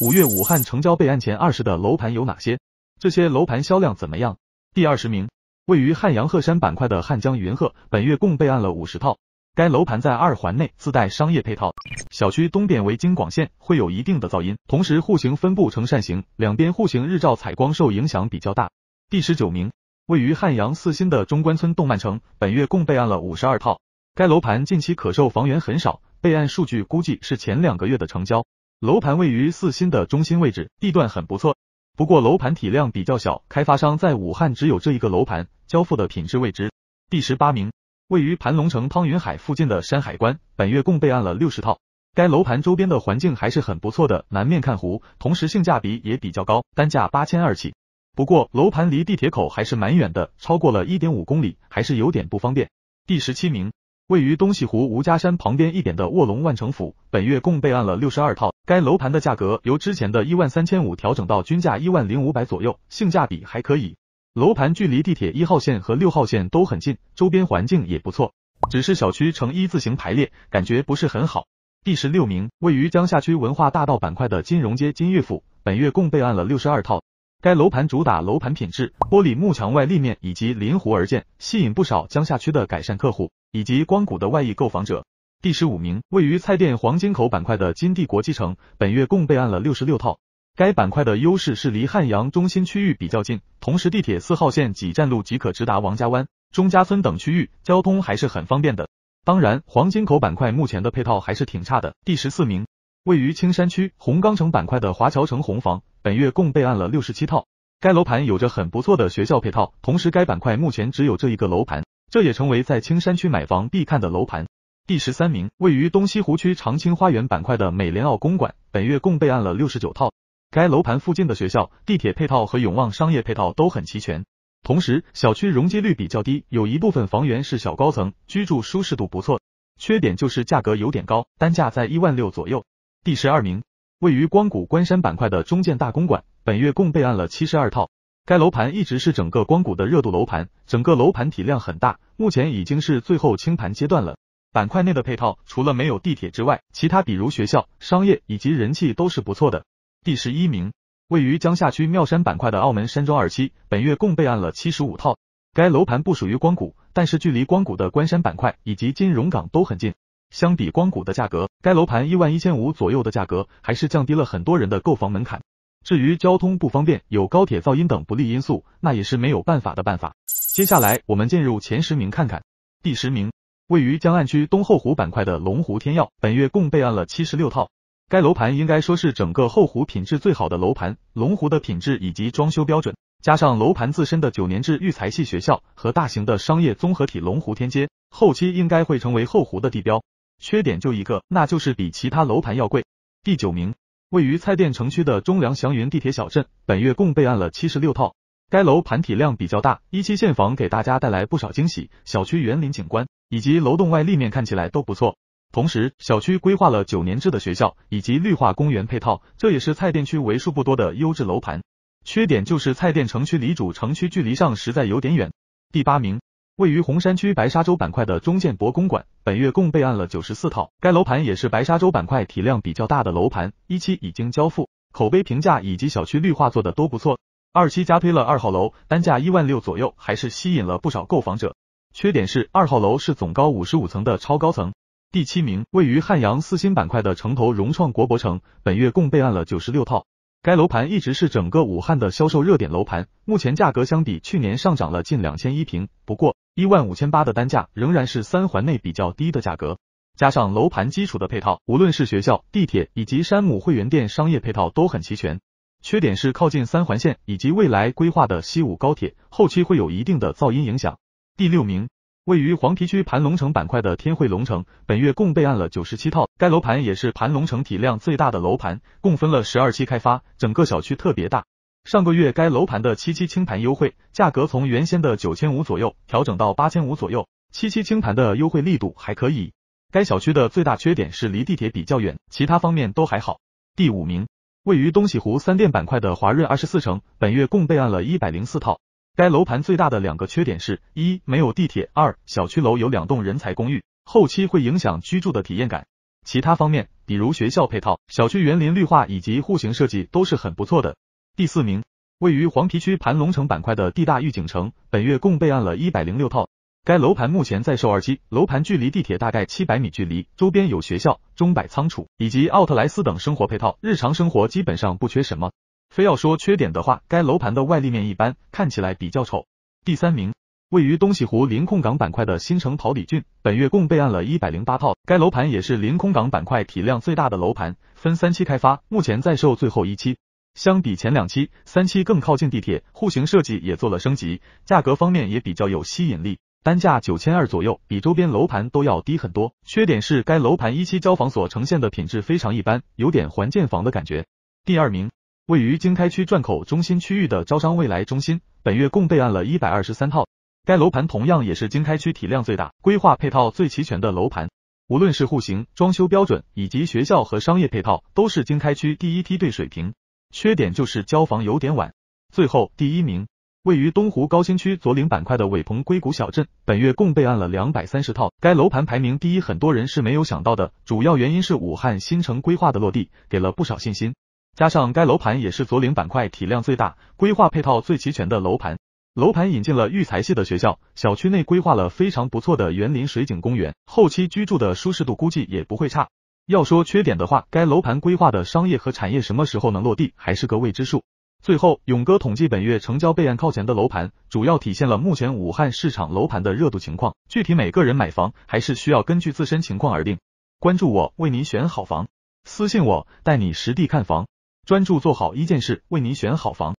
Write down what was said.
五月武汉成交备案前二十的楼盘有哪些？这些楼盘销量怎么样？第二十名，位于汉阳鹤山板块的汉江云鹤，本月共备案了五十套。该楼盘在二环内，自带商业配套，小区东边为京广线，会有一定的噪音。同时，户型分布呈扇形，两边户型日照采光受影响比较大。第十九名，位于汉阳四新的中关村动漫城，本月共备案了五十二套。该楼盘近期可售房源很少，备案数据估计是前两个月的成交。楼盘位于四新的中心位置，地段很不错。不过楼盘体量比较小，开发商在武汉只有这一个楼盘，交付的品质未知。第十八名，位于盘龙城汤云海附近的山海关，本月共备案了六十套。该楼盘周边的环境还是很不错的，南面看湖，同时性价比也比较高，单价八千二起。不过楼盘离地铁口还是蛮远的，超过了一点五公里，还是有点不方便。第十七名。位于东西湖吴家山旁边一点的卧龙万城府，本月共备案了六十二套。该楼盘的价格由之前的一万三千五调整到均价一万零五百左右，性价比还可以。楼盘距离地铁一号线和六号线都很近，周边环境也不错。只是小区呈一字形排列，感觉不是很好。第十六名，位于江夏区文化大道板块的金融街金悦府，本月共备案了六十二套。该楼盘主打楼盘品质，玻璃幕墙外立面以及临湖而建，吸引不少江夏区的改善客户。以及光谷的外溢购房者，第十五名位于蔡甸黄金口板块的金地国际城，本月共备案了六十六套。该板块的优势是离汉阳中心区域比较近，同时地铁四号线几站路即可直达王家湾、钟家村等区域，交通还是很方便的。当然，黄金口板块目前的配套还是挺差的。第十四名位于青山区红钢城板块的华侨城红房，本月共备案了六十七套。该楼盘有着很不错的学校配套，同时该板块目前只有这一个楼盘。这也成为在青山区买房必看的楼盘。第十三名，位于东西湖区长青花园板块的美联奥公馆，本月共备案了六十九套。该楼盘附近的学校、地铁配套和永旺商业配套都很齐全，同时小区容积率比较低，有一部分房源是小高层，居住舒适度不错。缺点就是价格有点高，单价在一万六左右。第十二名，位于光谷关山板块的中建大公馆，本月共备案了七十二套。该楼盘一直是整个光谷的热度楼盘，整个楼盘体量很大，目前已经是最后清盘阶段了。板块内的配套除了没有地铁之外，其他比如学校、商业以及人气都是不错的。第十一名，位于江夏区庙山板块的澳门山庄二期，本月共备案了七十五套。该楼盘不属于光谷，但是距离光谷的关山板块以及金融港都很近。相比光谷的价格，该楼盘一万一千五左右的价格，还是降低了很多人的购房门槛。至于交通不方便、有高铁噪音等不利因素，那也是没有办法的办法。接下来我们进入前十名看看。第十名位于江岸区东后湖板块的龙湖天耀，本月共备案了七十六套。该楼盘应该说是整个后湖品质最好的楼盘，龙湖的品质以及装修标准，加上楼盘自身的九年制育才系学校和大型的商业综合体龙湖天街，后期应该会成为后湖的地标。缺点就一个，那就是比其他楼盘要贵。第九名。位于蔡甸城区的中粮祥云地铁小镇，本月共备案了七十六套。该楼盘体量比较大，一期现房给大家带来不少惊喜，小区园林景观以及楼栋外立面看起来都不错。同时，小区规划了九年制的学校以及绿化公园配套，这也是蔡甸区为数不多的优质楼盘。缺点就是蔡甸城区离主城区距离上实在有点远。第八名。位于洪山区白沙洲板块的中建博公馆，本月共备案了九十四套。该楼盘也是白沙洲板块体量比较大的楼盘，一期已经交付，口碑评价以及小区绿化做的都不错。二期加推了二号楼，单价一万六左右，还是吸引了不少购房者。缺点是二号楼是总高五十五层的超高层。第七名位于汉阳四新板块的城投融创国博城，本月共备案了九十六套。该楼盘一直是整个武汉的销售热点楼盘，目前价格相比去年上涨了近两千一平，不过。一万五千八的单价仍然是三环内比较低的价格，加上楼盘基础的配套，无论是学校、地铁以及山姆会员店商业配套都很齐全。缺点是靠近三环线以及未来规划的西武高铁，后期会有一定的噪音影响。第六名，位于黄陂区盘龙城板块的天汇龙城，本月共备案了九十七套，该楼盘也是盘龙城体量最大的楼盘，共分了十二期开发，整个小区特别大。上个月该楼盘的七七清盘优惠价格从原先的九千五左右调整到八千五左右，七七清盘的优惠力度还可以。该小区的最大缺点是离地铁比较远，其他方面都还好。第五名，位于东西湖三店板块的华润二十四城，本月共备案了一百零四套。该楼盘最大的两个缺点是一没有地铁，二小区楼有两栋人才公寓，后期会影响居住的体验感。其他方面，比如学校配套、小区园林绿化以及户型设计都是很不错的。第四名，位于黄陂区盘龙城板块的地大御景城，本月共备案了一百零六套。该楼盘目前在售二期，楼盘距离地铁大概七百米距离，周边有学校、中百仓储以及奥特莱斯等生活配套，日常生活基本上不缺什么。非要说缺点的话，该楼盘的外立面一般，看起来比较丑。第三名，位于东西湖临空港板块的新城桃李郡，本月共备案了一百零八套。该楼盘也是临空港板块体量最大的楼盘，分三期开发，目前在售最后一期。相比前两期，三期更靠近地铁，户型设计也做了升级，价格方面也比较有吸引力，单价九千二左右，比周边楼盘都要低很多。缺点是该楼盘一期交房所呈现的品质非常一般，有点还建房的感觉。第二名位于经开区转口中心区域的招商未来中心，本月共备案了一百二十三套。该楼盘同样也是经开区体量最大、规划配套最齐全的楼盘，无论是户型、装修标准以及学校和商业配套，都是经开区第一梯队水平。缺点就是交房有点晚。最后第一名，位于东湖高新区左岭板块的伟鹏硅谷小镇，本月共备案了两百三十套，该楼盘排名第一，很多人是没有想到的。主要原因是武汉新城规划的落地，给了不少信心。加上该楼盘也是左岭板块体量最大、规划配套最齐全的楼盘。楼盘引进了育才系的学校，小区内规划了非常不错的园林水景公园，后期居住的舒适度估计也不会差。要说缺点的话，该楼盘规划的商业和产业什么时候能落地还是个未知数。最后，勇哥统计本月成交备案靠前的楼盘，主要体现了目前武汉市场楼盘的热度情况。具体每个人买房还是需要根据自身情况而定。关注我，为您选好房；私信我，带你实地看房；专注做好一件事，为您选好房。